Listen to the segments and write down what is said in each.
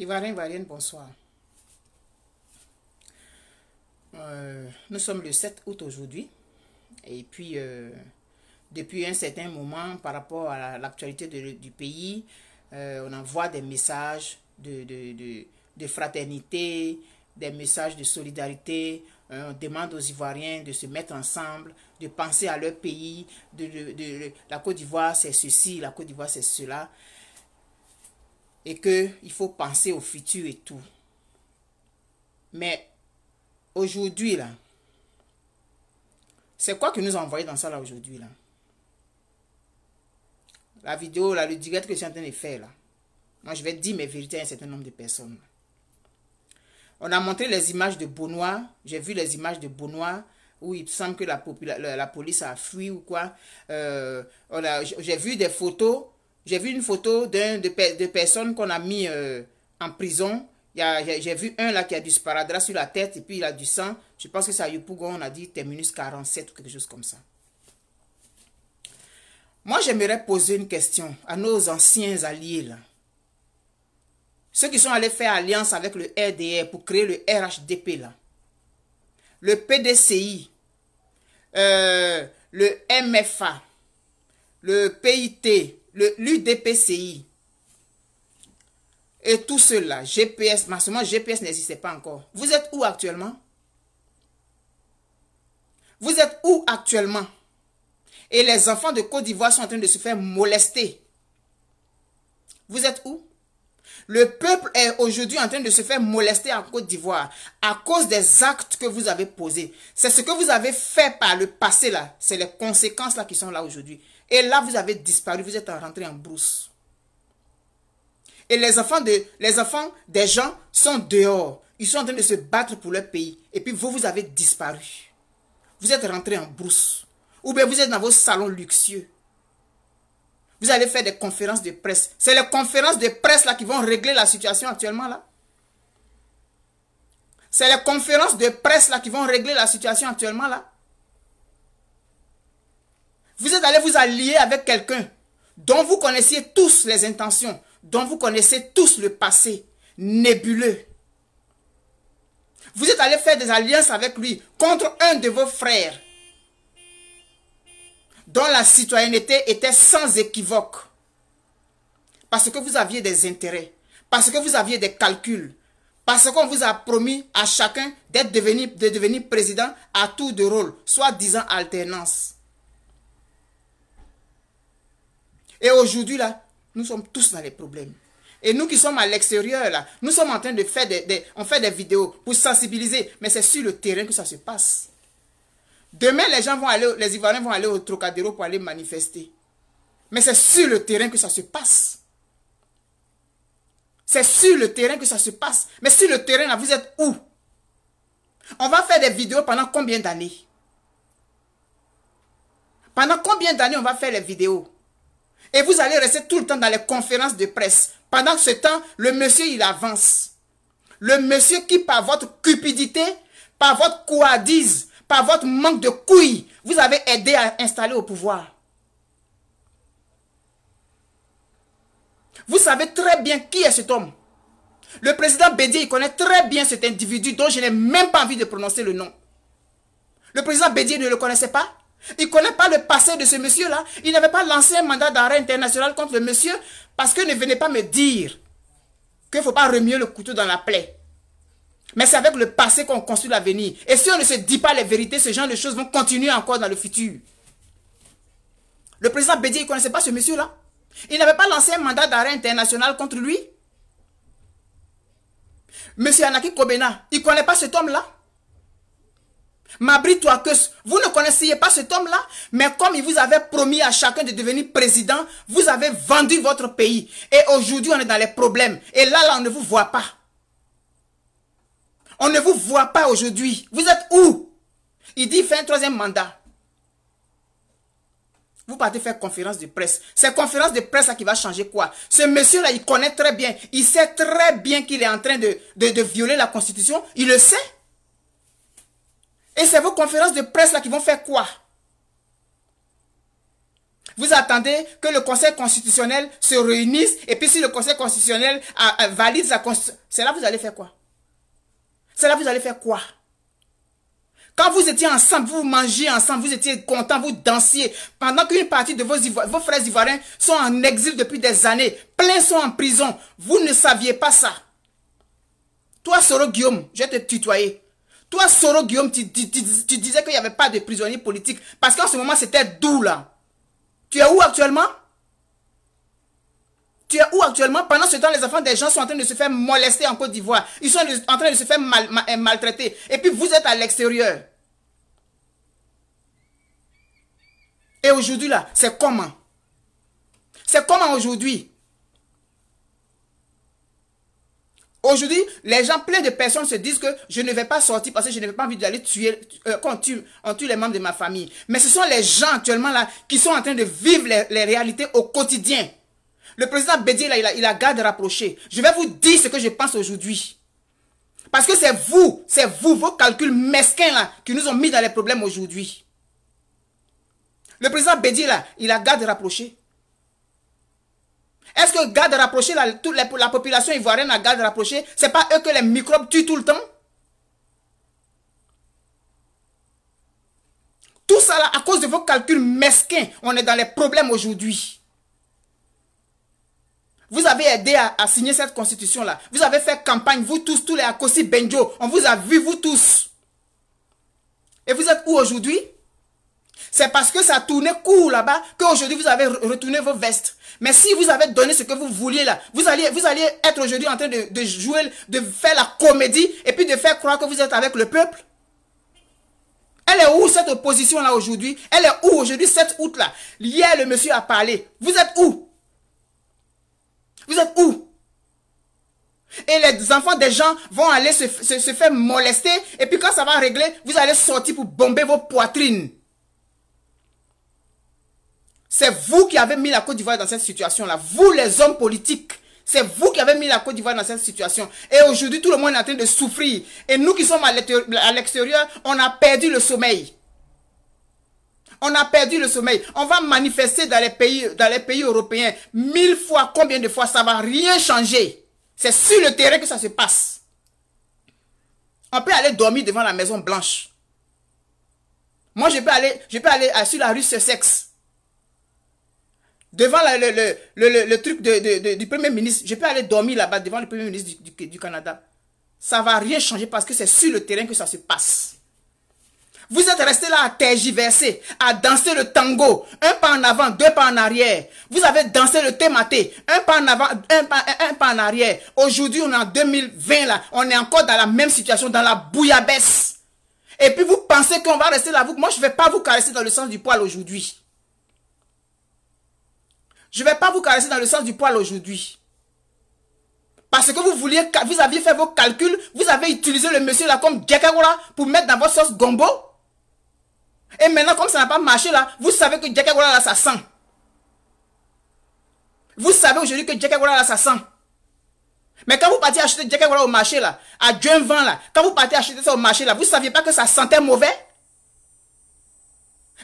Ivoirien, Ivoirienne, bonsoir. Euh, nous sommes le 7 août aujourd'hui. Et puis, euh, depuis un certain moment, par rapport à l'actualité du pays, euh, on envoie des messages de, de, fraternité, des messages de solidarité. on demande aux Ivoiriens de se mettre ensemble, de penser à leur pays. De, la Côte d'Ivoire, c'est ceci, la Côte d'Ivoire, c'est cela et il faut penser au futur et tout. Mais aujourd'hui, là, c'est quoi que nous envoyons dans ça, là, aujourd'hui, là? La vidéo, là, le direct que je suis en faire, là. Moi, je vais dire mes vérités à un certain nombre de personnes. On a montré les images de Bonois. J'ai vu les images de Bonois où il semble que la, la, la police a fui ou quoi. Euh, j'ai vu des photos j'ai vu une photo d'un de, personnes qu'on a mis euh, en prison. J'ai vu un là qui a du sparadrap sur la tête et puis il a du sang. Je pense que c'est à Yopougon, on a dit terminus 47 ou quelque chose comme ça. Moi, j'aimerais poser une question à nos anciens alliés là. Ceux qui sont allés faire alliance avec le RDR pour créer le RHDP là. Le PDCI. Euh, le MFA. Le PIT l'UDPCI et tout cela, GPS, mais GPS n'existait pas encore. Vous êtes où actuellement Vous êtes où actuellement Et les enfants de Côte d'Ivoire sont en train de se faire molester. Vous êtes où Le peuple est aujourd'hui en train de se faire molester en Côte d'Ivoire à cause des actes que vous avez posés. C'est ce que vous avez fait par le passé là. C'est les conséquences là qui sont là aujourd'hui. Et là, vous avez disparu, vous êtes rentré en brousse. Et les enfants, de, les enfants des gens sont dehors. Ils sont en train de se battre pour leur pays. Et puis vous, vous avez disparu. Vous êtes rentré en brousse. Ou bien vous êtes dans vos salons luxueux. Vous allez faire des conférences de presse. C'est les conférences de presse là qui vont régler la situation actuellement là. C'est les conférences de presse là qui vont régler la situation actuellement là. Vous êtes allé vous allier avec quelqu'un dont vous connaissiez tous les intentions, dont vous connaissez tous le passé nébuleux. Vous êtes allé faire des alliances avec lui contre un de vos frères dont la citoyenneté était sans équivoque. Parce que vous aviez des intérêts, parce que vous aviez des calculs, parce qu'on vous a promis à chacun d'être devenu, de devenir président à tour de rôle, soit disant alternance. Et aujourd'hui, là, nous sommes tous dans les problèmes. Et nous qui sommes à l'extérieur, là, nous sommes en train de faire des, on fait des vidéos pour sensibiliser, mais c'est sur le terrain que ça se passe. Demain, les gens vont aller, les Ivoiriens vont aller au Trocadéro pour aller manifester. Mais c'est sur le terrain que ça se passe. C'est sur le terrain que ça se passe. Mais sur le terrain, là, vous êtes où On va faire des vidéos pendant combien d'années Pendant combien d'années on va faire les vidéos et vous allez rester tout le temps dans les conférences de presse. Pendant ce temps, le monsieur, il avance. Le monsieur qui, par votre cupidité, par votre couadise, par votre manque de couilles, vous avez aidé à installer au pouvoir. Vous savez très bien qui est cet homme. Le président Bédier, il connaît très bien cet individu dont je n'ai même pas envie de prononcer le nom. Le président Bédier ne le connaissait pas il ne connaît pas le passé de ce monsieur-là. Il n'avait pas lancé un mandat d'arrêt international contre le monsieur parce que ne venait pas me dire qu'il ne faut pas remuer le couteau dans la plaie. Mais c'est avec le passé qu'on construit l'avenir. Et si on ne se dit pas les vérités, ce genre de choses vont continuer encore dans le futur. Le président Bédié, il ne connaissait pas ce monsieur-là. Il n'avait pas lancé un mandat d'arrêt international contre lui. Monsieur Anaki Kobena, il ne connaît pas cet homme-là. Mabri que vous ne connaissiez pas cet homme-là, mais comme il vous avait promis à chacun de devenir président, vous avez vendu votre pays. Et aujourd'hui, on est dans les problèmes. Et là, là, on ne vous voit pas. On ne vous voit pas aujourd'hui. Vous êtes où Il dit, fait un troisième mandat. Vous partez faire conférence de presse. C'est conférence de presse là qui va changer quoi Ce monsieur-là, il connaît très bien. Il sait très bien qu'il est en train de violer la Constitution. Il le sait. Et c'est vos conférences de presse là qui vont faire quoi Vous attendez que le Conseil constitutionnel se réunisse et puis si le Conseil constitutionnel euh, euh, valide sa constitution, c'est là vous allez faire quoi C'est là vous allez faire quoi quand vous étiez ensemble, vous mangez ensemble, vous étiez contents, vous dansiez. Pendant qu'une partie de vos, vos frères ivoiriens sont en exil depuis des années, plein sont en prison, vous ne saviez pas ça. Toi, Soro Guillaume, je vais te tutoyer. Toi, Soro Guillaume, tu, disais qu'il n'y avait pas de prisonniers politiques parce qu'en ce moment, c'était doux là. Tu es où actuellement tu es où actuellement Pendant ce temps, les enfants des gens sont en train de se faire molester en Côte d'Ivoire. Ils sont en train de se faire euh, maltraiter. Et puis vous êtes à l'extérieur. Et aujourd'hui là, c'est comment C'est comment aujourd'hui Aujourd'hui, les gens, plein de personnes se disent que je ne vais pas sortir parce que je n'avais pas envie d'aller tuer, euh, quand on tue, les membres de ma famille. Mais ce sont les gens actuellement là qui sont en train de vivre les, réalités au quotidien. Le président Bédié, là, il a, il a garde rapproché. Je vais vous dire ce que je pense aujourd'hui. Parce que c'est vous, c'est vous, vos calculs mesquins là, qui nous ont mis dans les problèmes aujourd'hui. Le président Bédié, là, il a garde rapproché. Est-ce que garde rapprocher la, la, population ivoirienne à garde rapprochée, c'est pas eux que les microbes tuent tout le temps Tout ça là, à cause de vos calculs mesquins, on est dans les problèmes aujourd'hui. Vous avez aidé à, signer cette constitution-là. Vous avez fait campagne, vous tous, tous les Akosi Benjo. On vous a vu, vous tous. Et vous êtes où aujourd'hui c'est parce que ça tournait court là-bas qu'aujourd'hui vous avez retourné vos vestes. Mais si vous avez donné ce que vous vouliez là, vous alliez, vous alliez être aujourd'hui en train de, jouer, de faire la comédie et puis de faire croire que vous êtes avec le peuple. Elle est où cette opposition là aujourd'hui Elle est où aujourd'hui cette août là Hier le monsieur a parlé. Vous êtes où Vous êtes où et les enfants des gens vont aller se faire molester. Et puis quand ça va régler, vous allez sortir pour bomber vos poitrines. C'est vous qui avez mis la Côte d'Ivoire dans cette situation-là. Vous, les hommes politiques. C'est vous qui avez mis la Côte d'Ivoire dans cette situation. Et aujourd'hui, tout le monde est en train de souffrir. Et nous qui sommes à l'extérieur, on a perdu le sommeil. On a perdu le sommeil. On va manifester dans les pays, dans les pays européens mille fois, combien de fois, ça va rien changer. C'est sur le terrain que ça se passe. On peut aller dormir devant la Maison Blanche. Moi, je peux aller, je peux aller euh, sur la rue Sussex devant le, truc du Premier ministre. Je peux aller dormir là-bas devant le Premier ministre du, Canada. Ça ne va rien changer parce que c'est sur le terrain que ça se passe. Vous êtes resté là à tergiverser, à danser le tango, un pas en avant, deux pas en arrière. Vous avez dansé le thématé, un pas en avant, un pas, un, pas en arrière. Aujourd'hui, on est en 2020 là, on est encore dans la même situation, dans la bouillabaisse. Et puis vous pensez qu'on va rester là, vous, moi je ne vais pas vous caresser dans le sens du poil aujourd'hui. Je ne vais pas vous caresser dans le sens du poil aujourd'hui. Parce que vous vouliez, vous aviez fait vos calculs, vous avez utilisé le monsieur là comme Djekagola pour mettre dans votre sauce gombo. Et maintenant, comme ça n'a pas marché là, vous savez que Djekagola là, ça sent. Vous savez aujourd'hui que Djekagola là, ça sent. Mais quand vous partez acheter Djekagola au marché là, à Dieu là, quand vous partez acheter ça au marché là, vous ne saviez pas que ça sentait mauvais?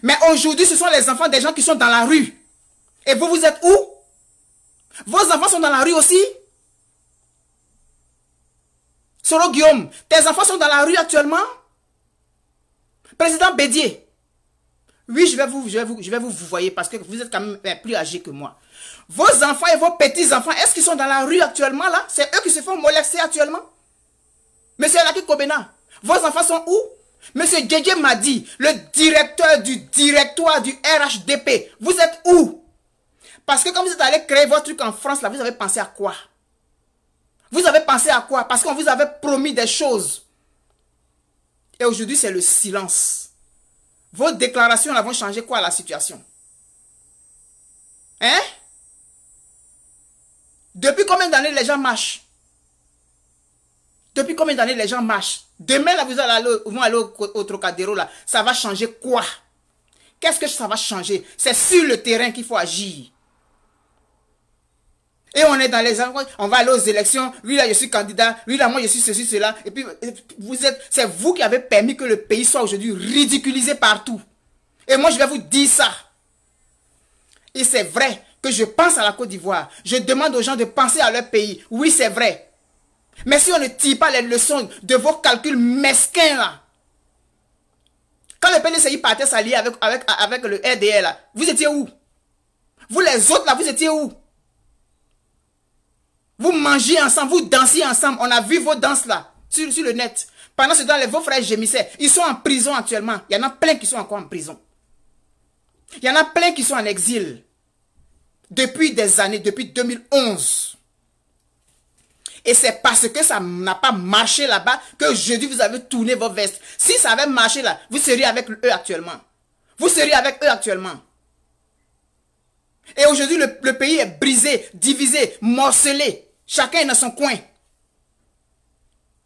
Mais aujourd'hui, ce sont les enfants des gens qui sont dans la rue. Et vous, vous êtes où Vos enfants sont dans la rue aussi Soro Guillaume, tes enfants sont dans la rue actuellement Président Bédier, oui, je vais vous, je vais vous, je vais vous, vous voyez parce que vous êtes quand même eh, plus âgé que moi. Vos enfants et vos petits-enfants, est-ce qu'ils sont dans la rue actuellement là C'est eux qui se font molester actuellement Monsieur Alaki Kobena, vos enfants sont où Monsieur Djedje m'a dit, le directeur du directoire du RHDP, vous êtes où parce que quand vous êtes allé créer votre truc en France, là, vous avez pensé à quoi Vous avez pensé à quoi Parce qu'on vous avait promis des choses. Et aujourd'hui, c'est le silence. Vos déclarations, elles vont changer quoi la situation Hein Depuis combien d'années les gens marchent Depuis combien d'années les gens marchent Demain, là, vous allez aller, au, au Trocadéro, là. Ça va changer quoi Qu'est-ce que ça va changer C'est sur le terrain qu'il faut agir. Et on est dans les endroits, on va aller aux élections. Lui, là, je suis candidat. Lui, là, moi, je suis ceci, cela. Et puis, vous êtes, c'est vous qui avez permis que le pays soit aujourd'hui ridiculisé partout. Et moi, je vais vous dire ça. Et c'est vrai que je pense à la Côte d'Ivoire. Je demande aux gens de penser à leur pays. Oui, c'est vrai. Mais si on ne tire pas les leçons de vos calculs mesquins, là, quand le PNCI partait s'allier avec, avec, avec le RDL, vous étiez où Vous les autres, là, vous étiez où vous mangez ensemble, vous dansez ensemble. On a vu vos danses là, sur, sur le net. Pendant ce temps, les, vos frères gémissaient. Ils sont en prison actuellement. Il y en a plein qui sont encore en prison. Il y en a plein qui sont en exil. Depuis des années, depuis 2011. Et c'est parce que ça n'a pas marché là-bas que jeudi, vous avez tourné vos vestes. Si ça avait marché là, vous seriez avec eux actuellement. Vous seriez avec eux actuellement. Et aujourd'hui, le, pays est brisé, divisé, morcelé. Chacun est dans son coin. Et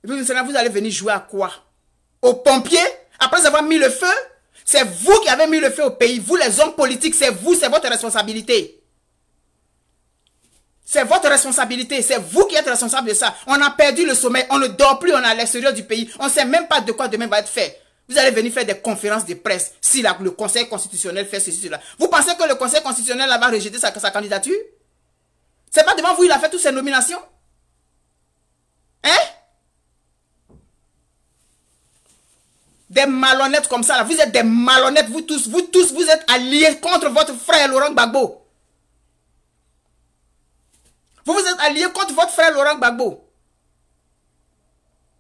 puis, vous allez venir jouer à quoi Aux pompiers Après avoir mis le feu C'est vous qui avez mis le feu au pays. Vous, les hommes politiques, c'est vous, c'est votre responsabilité. C'est votre responsabilité. C'est vous qui êtes responsable de ça. On a perdu le sommeil. On ne dort plus. On est à l'extérieur du pays. On ne sait même pas de quoi demain va être fait. Vous allez venir faire des conférences de presse si le Conseil constitutionnel fait ceci, cela. Vous pensez que le Conseil constitutionnel va rejeter sa, candidature candidature C'est pas devant vous il a fait toutes ses nominations Hein Des malhonnêtes comme ça, là. vous êtes des malhonnêtes, vous tous, vous tous, vous êtes alliés contre votre frère Laurent Gbagbo. Vous vous êtes alliés contre votre frère Laurent Gbagbo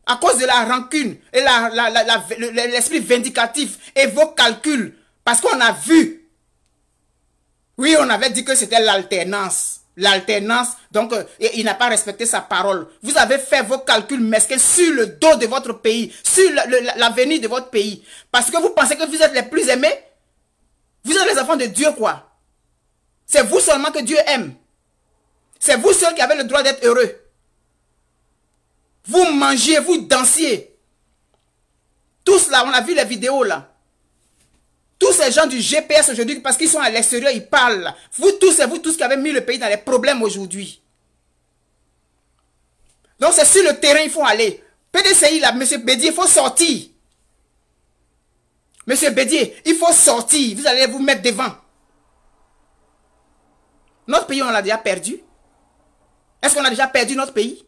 à cause de la rancune et l'esprit vindicatif et vos calculs. Parce qu'on a vu. Oui, on avait dit que c'était l'alternance. L'alternance, donc euh, il n'a pas respecté sa parole. Vous avez fait vos calculs mesquins sur le dos de votre pays, sur l'avenir de votre pays. Parce que vous pensez que vous êtes les plus aimés. Vous êtes les enfants de Dieu, quoi. C'est vous seulement que Dieu aime. C'est vous seuls qui avez le droit d'être heureux. Vous mangez, vous dansiez. Tous là, on a vu les vidéos là. Tous ces gens du GPS aujourd'hui, parce qu'ils sont à l'extérieur, ils parlent. Vous tous et vous tous qui avez mis le pays dans les problèmes aujourd'hui. Donc c'est sur le terrain, il faut aller. PDCI là, M. Bédier, il faut sortir. Monsieur Bédier, il faut sortir. Vous allez vous mettre devant. Notre pays, on l'a déjà perdu. Est-ce qu'on a déjà perdu notre pays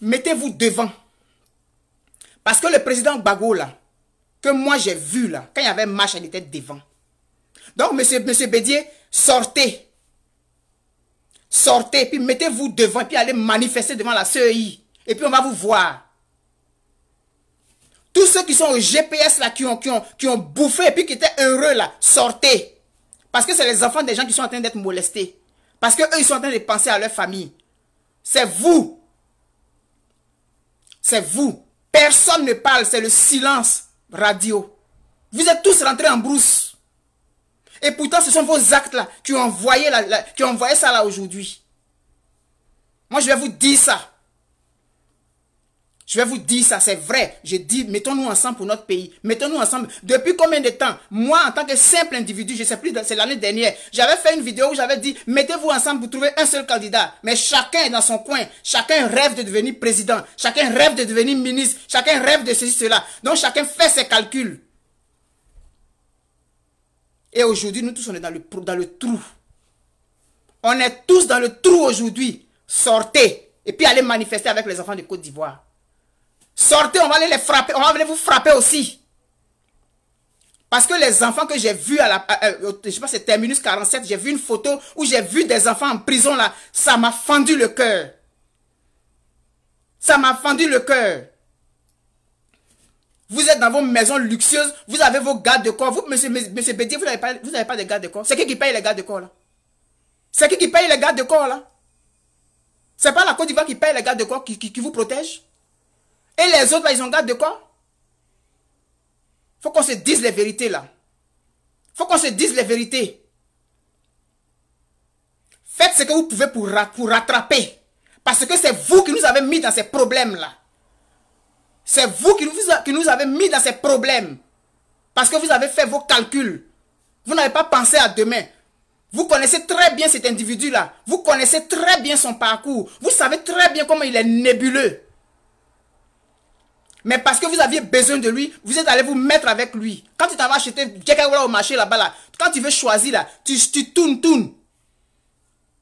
mettez-vous devant. Parce que le président Bago, que moi j'ai vu, là, quand il y avait marche, il était devant. Donc, monsieur, monsieur Bédier, sortez. Sortez, puis mettez-vous devant, puis allez manifester devant la CEI. Et puis on va vous voir. Tous ceux qui sont au GPS là, qui ont, qui ont, bouffé et puis qui étaient heureux là, sortez. Parce que c'est les enfants des gens qui sont en train d'être molestés. Parce qu'eux, ils sont en train de penser à leur famille. C'est vous c'est vous. Personne ne parle, c'est le silence radio. Vous êtes tous rentrés en brousse. Et pourtant, ce sont vos actes-là qui ont envoyé, la, qui ça là aujourd'hui. Moi, je vais vous dire ça. Je vais vous dire ça, c'est vrai. Je dis, mettons-nous ensemble pour notre pays. Mettons-nous ensemble. Depuis combien de temps Moi, en tant que simple individu, je ne sais plus, c'est l'année dernière, j'avais fait une vidéo où j'avais dit, mettez-vous ensemble pour trouver un seul candidat. Mais chacun est dans son coin. Chacun rêve de devenir président. Chacun rêve de devenir ministre. Chacun rêve de ceci, cela. Donc chacun fait ses calculs. Et aujourd'hui, nous tous, on est dans le, dans le trou. On est tous dans le trou aujourd'hui. Sortez. Et puis allez manifester avec les enfants de Côte d'Ivoire. Sortez, on va aller les frapper. On va venir vous frapper aussi. Parce que les enfants que j'ai vus à la... je sais pas, c'est Terminus 47. J'ai vu une photo où j'ai vu des enfants en prison là. Ça m'a fendu le cœur. Ça m'a fendu le cœur. Vous êtes dans vos maisons luxueuses. Vous avez vos gardes de corps. Vous, monsieur, monsieur Bédier, vous n'avez pas, vous de gardes de corps. C'est qui qui paye les gardes de corps là C'est qui qui paye les gardes de corps là C'est pas la Côte d'Ivoire qui paye les gardes de corps qui, qui vous protège et les autres, ils ont garde de quoi Faut qu'on se dise les vérités, là. Faut qu'on se dise les vérités. Faites ce que vous pouvez pour, rattraper. Parce que c'est vous qui nous avez mis dans ces problèmes-là. C'est vous qui nous, qui nous avez mis dans ces problèmes. Parce que vous avez fait vos calculs. Vous n'avez pas pensé à demain. Vous connaissez très bien cet individu-là. Vous connaissez très bien son parcours. Vous savez très bien comment il est nébuleux. Mais parce que vous aviez besoin de lui, vous êtes allé vous mettre avec lui. Quand tu t'avais acheté au marché là-bas, quand tu veux choisir là, tu, tu tournes, tournes.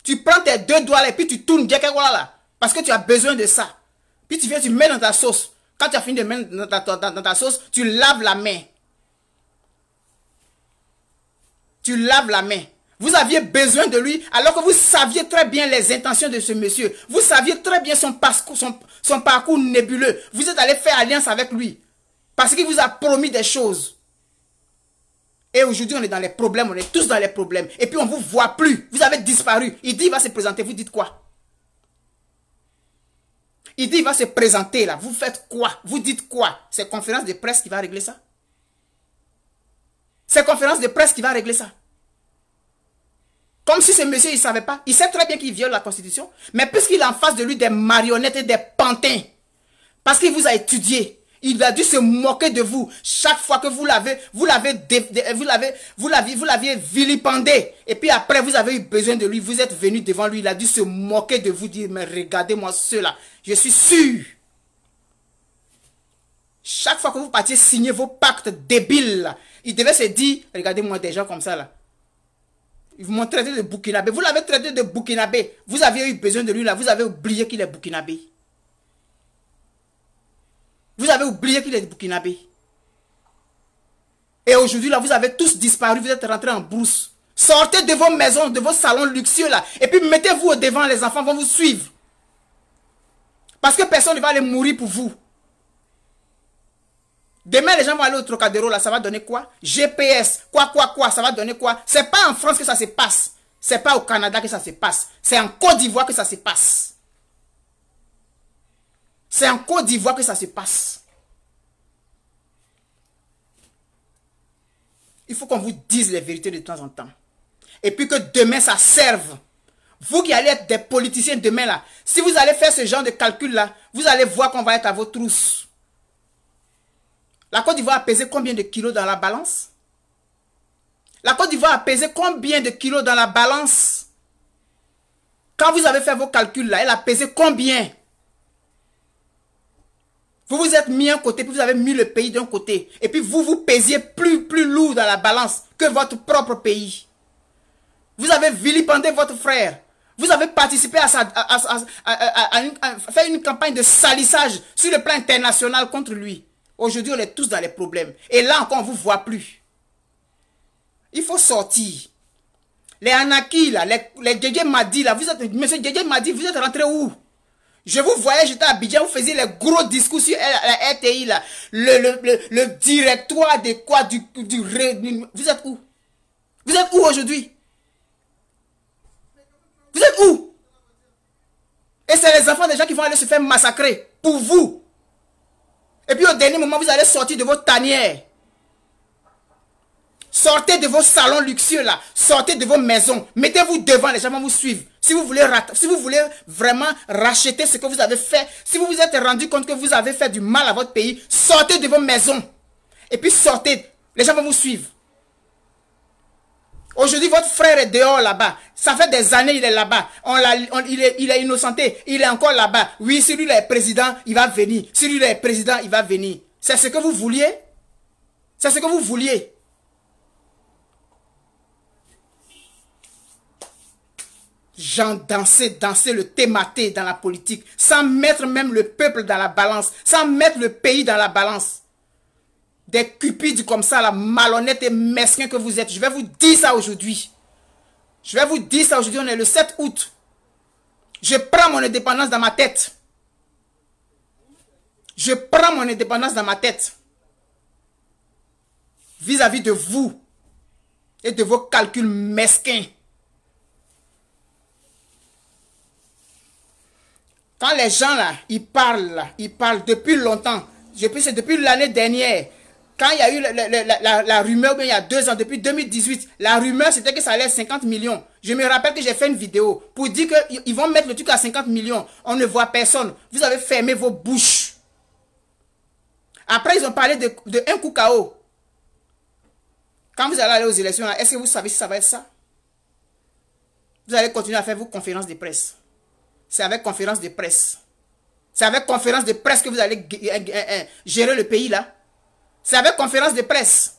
Tu prends tes deux doigts et puis tu tournes là. Parce que tu as besoin de ça. Puis tu viens, tu mets dans ta sauce. Quand tu as fini de mettre dans ta sauce, tu laves la main. Tu laves la main. Vous aviez besoin de lui alors que vous saviez très bien les intentions de ce monsieur. Vous saviez très bien son parcours, nébuleux. Vous êtes allé faire alliance avec lui parce qu'il vous a promis des choses. Et aujourd'hui, on est dans les problèmes, on est tous dans les problèmes. Et puis, on ne vous voit plus. Vous avez disparu. Il dit, il va se présenter. Vous dites quoi Il dit, il va se présenter là. Vous faites quoi Vous dites quoi C'est conférence de presse qui va régler ça C'est conférence de presse qui va régler ça comme si ce monsieur, il ne savait pas. Il sait très bien qu'il viole la Constitution. Mais puisqu'il a en face de lui des marionnettes et des pantins, parce qu'il vous a étudié, il a dû se moquer de vous. Chaque fois que vous l'avez, vous l'avez, vous l'avez, vous l'aviez, vous vilipendé. Et puis après, vous avez eu besoin de lui. Vous êtes venu devant lui. Il a dû se moquer de vous, dire, mais regardez-moi cela. Je suis sûr. Chaque fois que vous partiez signer vos pactes débiles, il devait se dire, regardez-moi des gens comme ça là. Ils m'ont traité de Burkinabé. Vous l'avez traité de Burkinabé. Vous aviez eu besoin de lui là. Vous avez oublié qu'il est Burkinabé. Vous avez oublié qu'il est Burkinabé. Et aujourd'hui là, vous avez tous disparu. Vous êtes rentrés en brousse. Sortez de vos maisons, de vos salons luxueux là. Et puis mettez-vous au devant. Les enfants vont vous suivre. Parce que personne ne va aller mourir pour vous. Demain, les gens vont aller au Trocadéro, là, ça va donner quoi GPS, quoi, quoi, quoi, ça va donner quoi C'est pas en France que ça se passe. C'est pas au Canada que ça se passe. C'est en Côte d'Ivoire que ça se passe. C'est en Côte d'Ivoire que ça se passe. Il faut qu'on vous dise les vérités de temps en temps. Et puis que demain, ça serve. Vous qui allez être des politiciens demain, là, si vous allez faire ce genre de calcul-là, vous allez voir qu'on va être à vos trousses. La Côte d'Ivoire a pesé combien de kilos dans la balance La Côte d'Ivoire a pesé combien de kilos dans la balance Quand vous avez fait vos calculs là, elle a pesé combien Vous vous êtes mis un côté, puis vous avez mis le pays d'un côté. Et puis vous vous pesiez plus, plus lourd dans la balance que votre propre pays. Vous avez vilipendé votre frère. Vous avez participé à, faire une campagne de salissage sur le plan international contre lui. Aujourd'hui, on est tous dans les problèmes. Et là encore, on ne vous voit plus. Il faut sortir. Les anakis, là, les, là, vous êtes, monsieur m'a dit, vous êtes rentré où Je vous voyais, j'étais à Abidjan, vous faisiez les gros discours sur la, RTI, là. Le, directoire de quoi du, du, Vous êtes où Vous êtes où aujourd'hui Vous êtes où Et c'est les enfants des gens qui vont aller se faire massacrer. Pour vous et puis au dernier moment, vous allez sortir de vos tanières. Sortez de vos salons luxueux là. Sortez de vos maisons. Mettez-vous devant, les gens vont vous suivre. Si vous, voulez si vous voulez vraiment racheter ce que vous avez fait, si vous vous êtes rendu compte que vous avez fait du mal à votre pays, sortez de vos maisons. Et puis sortez. Les gens vont vous suivre. Aujourd'hui, votre frère est dehors là-bas. Ça fait des années, il est là-bas. On, il, est, innocenté. Il est encore là-bas. Oui, si lui, est président, il va venir. Si lui, est président, il va venir. C'est ce que vous vouliez C'est ce que vous vouliez J'en danser, danser le thématé dans la politique, sans mettre même le peuple dans la balance, sans mettre le pays dans la balance des cupides comme ça, la malhonnête et mesquin que vous êtes. Je vais vous dire ça aujourd'hui. Je vais vous dire ça aujourd'hui, on est le 7 août. Je prends mon indépendance dans ma tête. Je prends mon indépendance dans ma tête. Vis-à-vis de vous et de vos calculs mesquins. Quand les gens là, ils parlent, ils parlent depuis longtemps. Je c'est depuis l'année dernière quand il y a eu la, rumeur, il y a deux ans, depuis 2018, la rumeur, c'était que ça allait à 50 millions. Je me rappelle que j'ai fait une vidéo pour dire qu'ils vont mettre le truc à 50 millions. On ne voit personne. Vous avez fermé vos bouches. Après, ils ont parlé de, un coup KO. Quand vous allez aller aux élections, est-ce que vous savez si ça va être ça Vous allez continuer à faire vos conférences de presse. C'est avec conférence de presse. C'est avec conférence de presse que vous allez euh, euh, euh, gérer le pays là. C'est avec conférence de presse.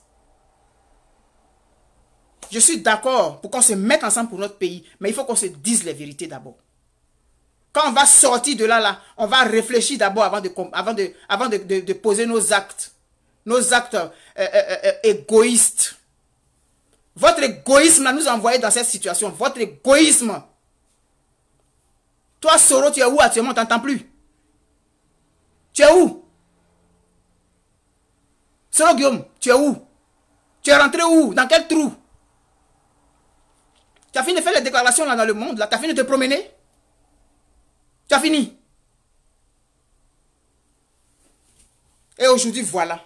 Je suis d'accord pour qu'on se mette ensemble pour notre pays, mais il faut qu'on se dise les vérités d'abord. Quand on va sortir de là, là, on va réfléchir d'abord avant, de, avant, de, avant de, poser nos actes. Nos actes euh, euh, euh, égoïstes. Votre égoïsme nous a envoyé dans cette situation. Votre égoïsme. Toi, Soro, tu es où actuellement On t'entend plus. Tu es où Solo Guillaume, tu es où Tu es rentré où Dans quel trou Tu as fini de faire les déclarations là dans le monde, là, tu as fini de te promener Tu as fini Et aujourd'hui, voilà.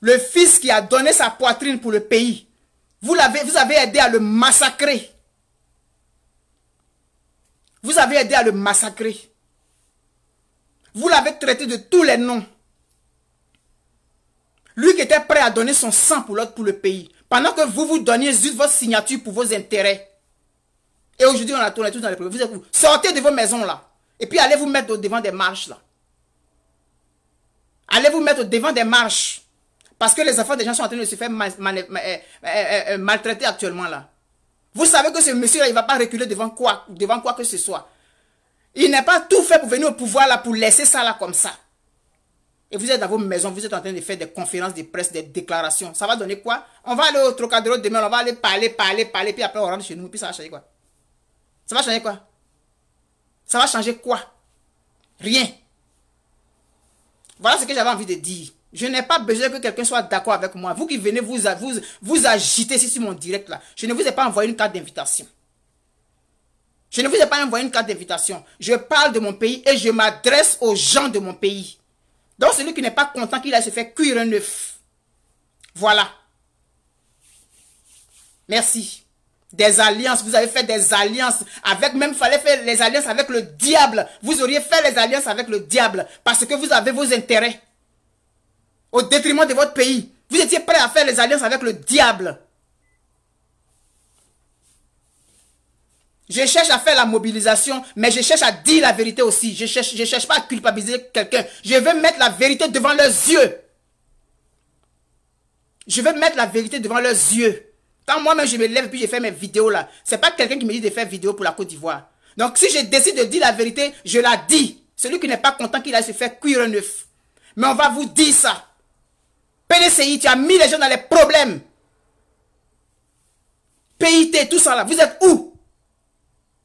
Le fils qui a donné sa poitrine pour le pays, vous, l'avez, vous avez aidé à le massacrer. Vous avez aidé à le massacrer. Vous l'avez traité de tous les noms. Lui qui était prêt à donner son sang pour l'autre, pour le pays. Pendant que vous vous donniez juste votre signature pour vos intérêts. Et aujourd'hui, on a tourné tout dans les problèmes. sortez de vos maisons là. Et puis allez vous mettre devant des marches là. Allez vous mettre devant des marches. Parce que les enfants des gens sont en train de se faire euh, euh, euh, maltraiter actuellement là. Vous savez que ce monsieur-là, il ne va pas reculer devant quoi, devant quoi que ce soit. Il n'est pas tout fait pour venir au pouvoir là, pour laisser ça là comme ça. Et vous êtes dans vos maisons, vous êtes en train de faire des conférences de presse, des déclarations. Ça va donner quoi On va aller au Trocadéro demain, on va aller parler, parler, parler, puis après on rentre chez nous, puis ça va changer quoi Ça va changer quoi Ça va changer quoi Rien. Voilà ce que j'avais envie de dire. Je n'ai pas besoin que quelqu'un soit d'accord avec moi. Vous qui venez vous, vous, vous agiter ici sur mon direct là, je ne vous ai pas envoyé une carte d'invitation. Je ne vous ai pas envoyé une carte d'invitation. Je parle de mon pays et je m'adresse aux gens de mon pays. Donc celui qui n'est pas content qu'il a se fait cuire un œuf. Voilà. Merci. Des alliances, vous avez fait des alliances avec, même fallait faire les alliances avec le diable. Vous auriez fait les alliances avec le diable parce que vous avez vos intérêts au détriment de votre pays. Vous étiez prêt à faire les alliances avec le diable. Je cherche à faire la mobilisation, mais je cherche à dire la vérité aussi. Je cherche, je cherche pas à culpabiliser quelqu'un. Je veux mettre la vérité devant leurs yeux. Je veux mettre la vérité devant leurs yeux. Quand moi-même je me lève et puis je fais mes vidéos là, c'est pas quelqu'un qui me dit de faire vidéo pour la Côte d'Ivoire. Donc si je décide de dire la vérité, je la dis. Celui qui n'est pas content qu'il aille se faire cuire un œuf. Mais on va vous dire ça. PDCI, tu as mis les gens dans les problèmes. PIT, tout ça là, vous êtes où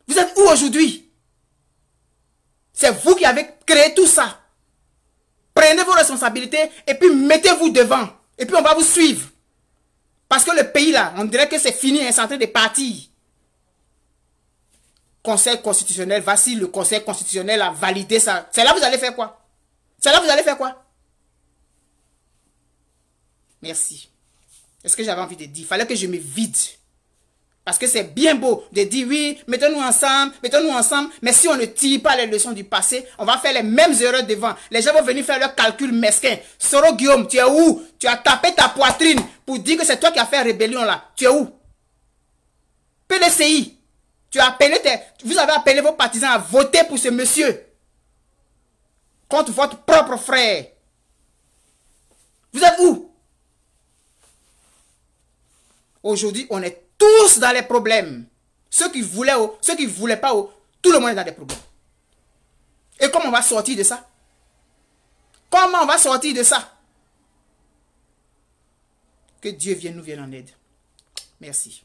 vous êtes où aujourd'hui C'est vous qui avez créé tout ça. Prenez vos responsabilités et puis mettez-vous devant. Et puis on va vous suivre. Parce que le pays là, on dirait que c'est fini, hein, c'est en train de partir. Conseil constitutionnel, voici le conseil constitutionnel a validé ça. C'est là que vous allez faire quoi C'est là que vous allez faire quoi Merci. Est-ce que j'avais envie de dire Fallait que je me vide. Parce que c'est bien beau de dire oui, mettons-nous ensemble, mettons-nous ensemble, mais si on ne tire pas les leçons du passé, on va faire les mêmes erreurs devant. Les gens vont venir faire leurs calculs mesquins. Soro Guillaume, tu es où Tu as tapé ta poitrine pour dire que c'est toi qui as fait la rébellion là. Tu es où PDCI, tu as appelé vous avez appelé vos partisans à voter pour ce monsieur contre votre propre frère. Vous êtes où Aujourd'hui, on est tous dans les problèmes. Ceux qui voulaient, ceux qui voulaient pas, tout le monde est dans des problèmes. Et comment on va sortir de ça Comment on va sortir de ça Que Dieu vienne nous vienne en aide. Merci.